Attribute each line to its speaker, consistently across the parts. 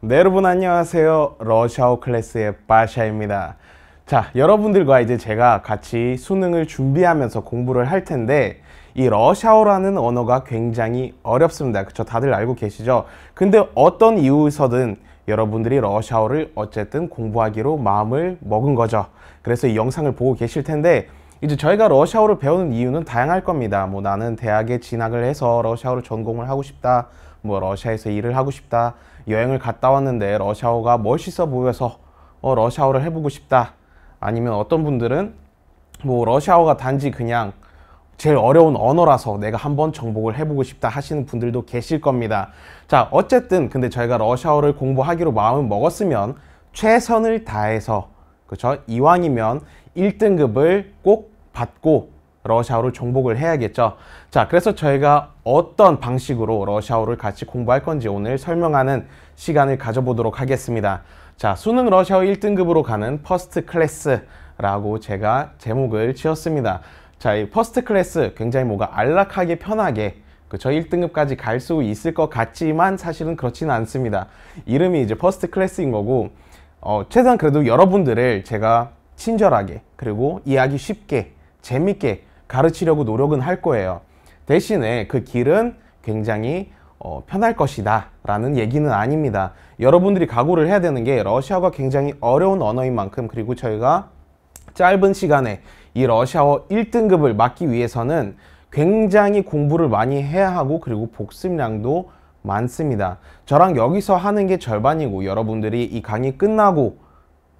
Speaker 1: 네, 여러분 안녕하세요. 러시아어 클래스의 바샤입니다. 자, 여러분들과 이제 제가 같이 수능을 준비하면서 공부를 할 텐데 이 러시아어라는 언어가 굉장히 어렵습니다. 그쵸? 다들 알고 계시죠? 근데 어떤 이유에서든 여러분들이 러시아어를 어쨌든 공부하기로 마음을 먹은 거죠. 그래서 이 영상을 보고 계실 텐데 이제 저희가 러시아어를 배우는 이유는 다양할 겁니다. 뭐 나는 대학에 진학을 해서 러시아어를 전공을 하고 싶다. 뭐 러시아에서 일을 하고 싶다. 여행을 갔다 왔는데 러시아어가 멋있어 보여서 어, 러시아어를 해보고 싶다. 아니면 어떤 분들은 뭐 러시아어가 단지 그냥 제일 어려운 언어라서 내가 한번 정복을 해보고 싶다 하시는 분들도 계실 겁니다. 자, 어쨌든 근데 저희가 러시아어를 공부하기로 마음을 먹었으면 최선을 다해서 그렇죠? 이왕이면 1등급을 꼭 받고 러시아어를 정복을 해야겠죠. 자, 그래서 저희가 어떤 방식으로 러시아어를 같이 공부할 건지 오늘 설명하는 시간을 가져보도록 하겠습니다. 자, 수능 러시아어 1등급으로 가는 퍼스트 클래스라고 제가 제목을 지었습니다. 자, 이 퍼스트 클래스 굉장히 뭐가 안락하게 편하게 그 저 1등급까지 갈 수 있을 것 같지만 사실은 그렇지는 않습니다. 이름이 이제 퍼스트 클래스인 거고 어, 최소한 그래도 여러분들을 제가 친절하게 그리고 이해하기 쉽게 재밌게 가르치려고 노력은 할 거예요. 대신에 그 길은 굉장히 어, 편할 것이다 라는 얘기는 아닙니다. 여러분들이 각오를 해야 되는 게 러시아가 굉장히 어려운 언어인 만큼 그리고 저희가 짧은 시간에 이 러시아어 1등급을 막기 위해서는 굉장히 공부를 많이 해야 하고 그리고 복습량도 많습니다. 저랑 여기서 하는 게 절반이고 여러분들이 이 강의 끝나고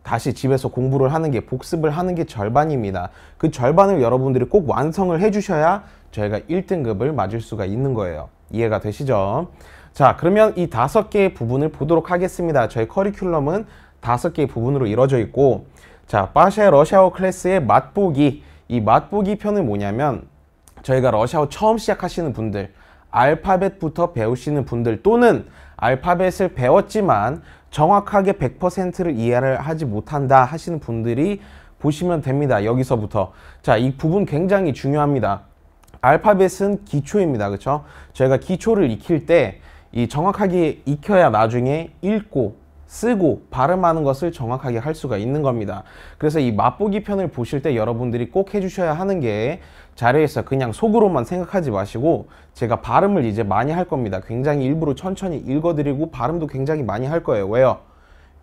Speaker 1: 다시 집에서 공부를 하는 게 복습을 하는 게 절반입니다. 그 절반을 여러분들이 꼭 완성을 해주셔야 저희가 1등급을 맞을 수가 있는 거예요. 이해가 되시죠? 자 그러면 이 다섯 개의 부분을 보도록 하겠습니다. 저희 커리큘럼은 다섯 개의 부분으로 이루어져 있고 자 빠샤 러시아어 클래스의 맛보기 이 맛보기 편은 뭐냐면 저희가 러시아어 처음 시작하시는 분들 알파벳부터 배우시는 분들 또는 알파벳을 배웠지만 정확하게 100%를 이해를 하지 못한다 하시는 분들이 보시면 됩니다. 여기서부터. 자, 이 부분 굉장히 중요합니다. 알파벳은 기초입니다. 그렇죠? 저희가 기초를 익힐 때 이 정확하게 익혀야 나중에 읽고 쓰고 발음하는 것을 정확하게 할 수가 있는 겁니다. 그래서 이 맛보기 편을 보실 때 여러분들이 꼭 해주셔야 하는 게 자료에서 그냥 속으로만 생각하지 마시고 제가 발음을 이제 많이 할 겁니다. 굉장히 일부러 천천히 읽어드리고 발음도 굉장히 많이 할 거예요. 왜요?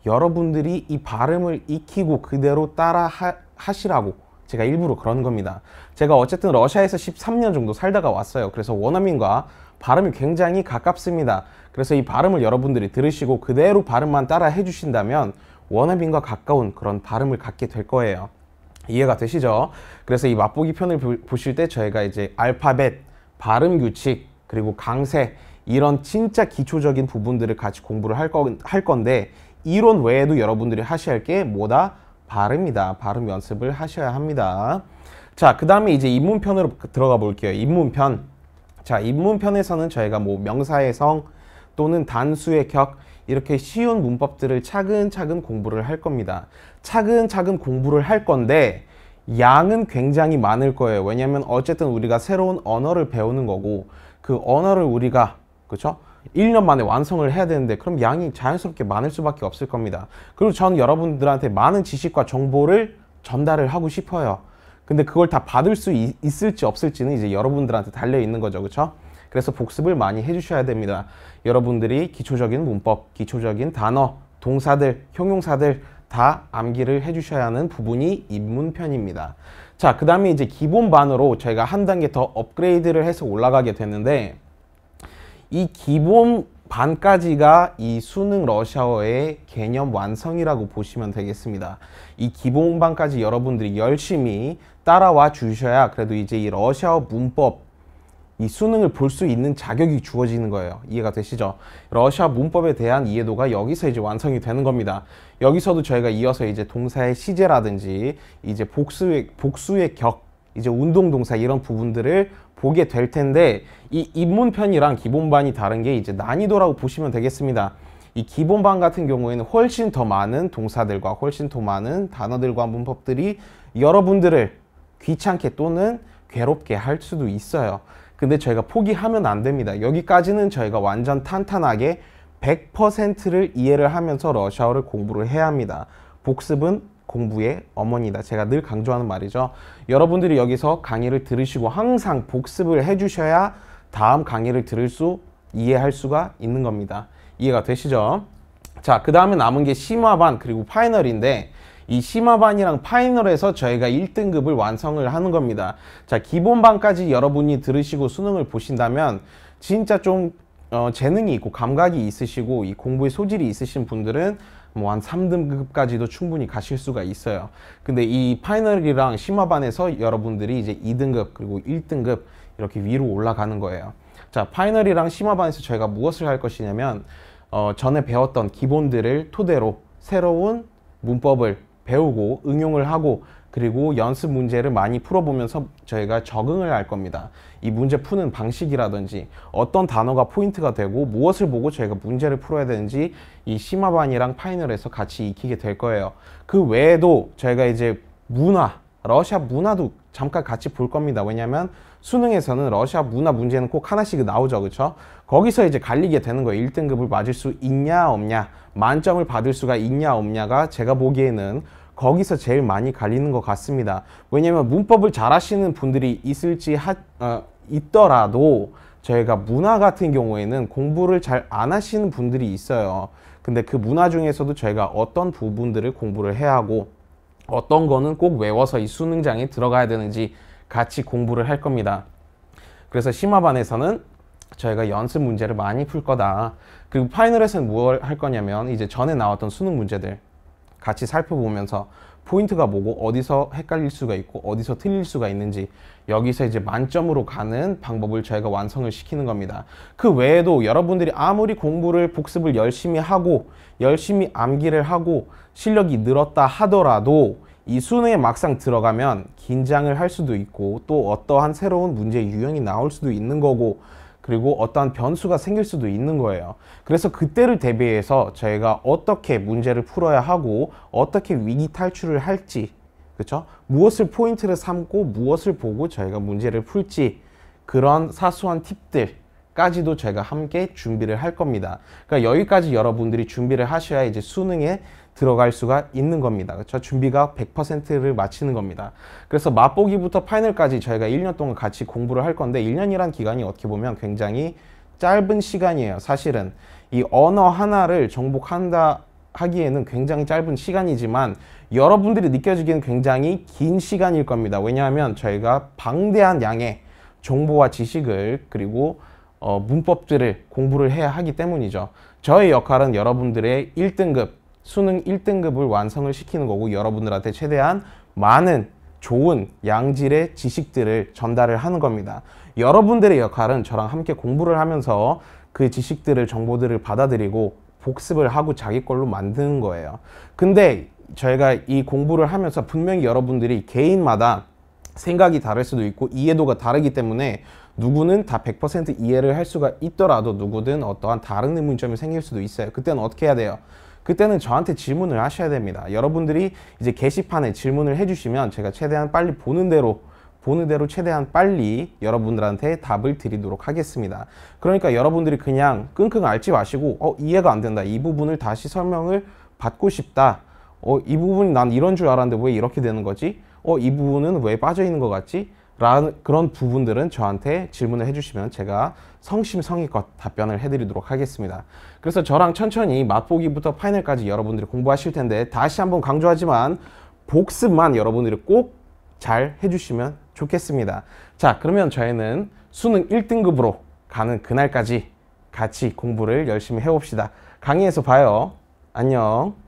Speaker 1: 여러분들이 이 발음을 익히고 그대로 따라 하, 시라고 제가 일부러 그런 겁니다. 제가 어쨌든 러시아에서 13년 정도 살다가 왔어요. 그래서 원어민과 발음이 굉장히 가깝습니다. 그래서 이 발음을 여러분들이 들으시고 그대로 발음만 따라 해주신다면 원어민과 가까운 그런 발음을 갖게 될 거예요. 이해가 되시죠? 그래서 이 맛보기 편을 보실 때 저희가 이제 알파벳, 발음 규칙, 그리고 강세 이런 진짜 기초적인 부분들을 같이 공부를 할, 거, 할 건데 이론 외에도 여러분들이 하셔야 할 게 뭐다? 발음이다. 발음 연습을 하셔야 합니다. 자, 그 다음에 이제 입문편으로 들어가 볼게요. 입문편. 자, 입문편에서는 저희가 뭐 명사의 성 또는 단수의 격 이렇게 쉬운 문법들을 차근차근 공부를 할 겁니다. 차근차근 공부를 할 건데 양은 굉장히 많을 거예요. 왜냐하면 어쨌든 우리가 새로운 언어를 배우는 거고 그 언어를 우리가 그렇죠? 1년 만에 완성을 해야 되는데 그럼 양이 자연스럽게 많을 수밖에 없을 겁니다. 그리고 저는 여러분들한테 많은 지식과 정보를 전달을 하고 싶어요. 근데 그걸 다 받을 수 있, 있을지 없을지는 이제 여러분들한테 달려 있는 거죠. 그렇죠? 그래서 복습을 많이 해주셔야 됩니다. 여러분들이 기초적인 문법, 기초적인 단어, 동사들, 형용사들 다 암기를 해주셔야 하는 부분이 입문편입니다. 자, 그 다음에 이제 기본반으로 저희가 한 단계 더 업그레이드를 해서 올라가게 되는데 이 기본 반까지가 이 수능 러시아어의 개념 완성이라고 보시면 되겠습니다. 이 기본 반까지 여러분들이 열심히 따라와 주셔야 그래도 이제 이 러시아어 문법 이 수능을 볼 수 있는 자격이 주어지는 거예요. 이해가 되시죠? 러시아 문법에 대한 이해도가 여기서 이제 완성이 되는 겁니다. 여기서도 저희가 이어서 이제 동사의 시제라든지 이제 복수의 복수의 격 이제 운동 동사 이런 부분들을 보게 될 텐데 이 입문편이랑 기본반이 다른 게 이제 난이도라고 보시면 되겠습니다. 이 기본반 같은 경우에는 훨씬 더 많은 동사들과 훨씬 더 많은 단어들과 문법들이 여러분들을 귀찮게 또는 괴롭게 할 수도 있어요. 근데 저희가 포기하면 안 됩니다. 여기까지는 저희가 완전 탄탄하게 100%를 이해를 하면서 러시아어를 공부를 해야 합니다. 복습은 공부의 어머니다. 제가 늘 강조하는 말이죠. 여러분들이 여기서 강의를 들으시고 항상 복습을 해주셔야 다음 강의를 들을 수, 이해할 수가 있는 겁니다. 이해가 되시죠? 자, 그 다음에 남은 게 심화반 그리고 파이널인데 이 심화반이랑 파이널에서 저희가 1등급을 완성을 하는 겁니다. 자, 기본반까지 여러분이 들으시고 수능을 보신다면 진짜 좀 어, 재능이 있고 감각이 있으시고 이 공부에 소질이 있으신 분들은 뭐한 3등급까지도 충분히 가실 수가 있어요. 근데 이 파이널이랑 심화반에서 여러분들이 이제 2등급 그리고 1등급 이렇게 위로 올라가는 거예요. 자, 파이널이랑 심화반에서 저희가 무엇을 할 것이냐면 어, 전에 배웠던 기본들을 토대로 새로운 문법을 배우고 응용을 하고 그리고 연습 문제를 많이 풀어보면서 저희가 적응을 할 겁니다. 이 문제 푸는 방식이라든지 어떤 단어가 포인트가 되고 무엇을 보고 저희가 문제를 풀어야 되는지 이 심화반이랑 파이널에서 같이 익히게 될 거예요. 그 외에도 저희가 이제 문화, 러시아 문화도 잠깐 같이 볼 겁니다. 왜냐면 수능에서는 러시아 문화 문제는 꼭 하나씩 나오죠. 그렇죠? 거기서 이제 갈리게 되는 거예요. 1등급을 맞을 수 있냐 없냐, 만점을 받을 수가 있냐 없냐가 제가 보기에는 거기서 제일 많이 갈리는 것 같습니다. 왜냐면 문법을 잘하시는 분들이 있을지 하, 어, 있더라도 저희가 문화 같은 경우에는 공부를 잘 안 하시는 분들이 있어요. 근데 그 문화 중에서도 저희가 어떤 부분들을 공부를 해야 하고 어떤 거는 꼭 외워서 이 수능장에 들어가야 되는지 같이 공부를 할 겁니다. 그래서 심화반에서는 저희가 연습 문제를 많이 풀 거다. 그리고 파이널에서는 무엇 할 거냐면 이제 전에 나왔던 수능 문제들 같이 살펴보면서 포인트가 뭐고 어디서 헷갈릴 수가 있고 어디서 틀릴 수가 있는지 여기서 이제 만점으로 가는 방법을 저희가 완성을 시키는 겁니다. 그 외에도 여러분들이 아무리 공부를 복습을 열심히 하고 열심히 암기를 하고 실력이 늘었다 하더라도 이 수능에 막상 들어가면 긴장을 할 수도 있고 또 어떠한 새로운 문제 유형이 나올 수도 있는 거고 그리고 어떠한 변수가 생길 수도 있는 거예요. 그래서 그때를 대비해서 저희가 어떻게 문제를 풀어야 하고 어떻게 위기 탈출을 할지 그렇죠? 무엇을 포인트를 삼고 무엇을 보고 저희가 문제를 풀지 그런 사소한 팁들 까지도 저희가 함께 준비를 할 겁니다. 그러니까 여기까지 여러분들이 준비를 하셔야 이제 수능에 들어갈 수가 있는 겁니다. 그렇죠? 준비가 100%를 마치는 겁니다. 그래서 맛보기부터 파이널까지 저희가 1년 동안 같이 공부를 할 건데 1년이란 기간이 어떻게 보면 굉장히 짧은 시간이에요. 사실은 이 언어 하나를 정복한다 하기에는 굉장히 짧은 시간이지만 여러분들이 느껴지기에는 굉장히 긴 시간일 겁니다. 왜냐하면 저희가 방대한 양의 정보와 지식을 그리고 어, 문법들을 공부를 해야 하기 때문이죠. 저의 역할은 여러분들의 1등급 수능 1등급을 완성을 시키는 거고 여러분들한테 최대한 많은 좋은 양질의 지식들을 전달을 하는 겁니다. 여러분들의 역할은 저랑 함께 공부를 하면서 그 지식들을 정보들을 받아들이고 복습을 하고 자기 걸로 만드는 거예요. 근데 저희가 이 공부를 하면서 분명히 여러분들이 개인마다 생각이 다를 수도 있고 이해도가 다르기 때문에 누구는 다 100% 이해를 할 수가 있더라도 누구든 어떠한 다른 의문점이 생길 수도 있어요. 그때는 어떻게 해야 돼요? 그때는 저한테 질문을 하셔야 됩니다. 여러분들이 이제 게시판에 질문을 해주시면 제가 최대한 빨리 보는 대로 보는 대로 최대한 빨리 여러분들한테 답을 드리도록 하겠습니다. 그러니까 여러분들이 그냥 끙끙 앓지 마시고 어 이해가 안 된다. 이 부분을 다시 설명을 받고 싶다. 어 이 부분이 난 이런 줄 알았는데 왜 이렇게 되는 거지? 어 이 부분은 왜 빠져 있는 것 같지? 라는 그런 부분들은 저한테 질문을 해주시면 제가 성심성의껏 답변을 해드리도록 하겠습니다. 그래서 저랑 천천히 맛보기부터 파이널까지 여러분들이 공부하실 텐데 다시 한번 강조하지만 복습만 여러분들이 꼭 잘 해주시면 좋겠습니다. 자 그러면 저희는 수능 1등급으로 가는 그날까지 같이 공부를 열심히 해봅시다. 강의에서 봐요. 안녕.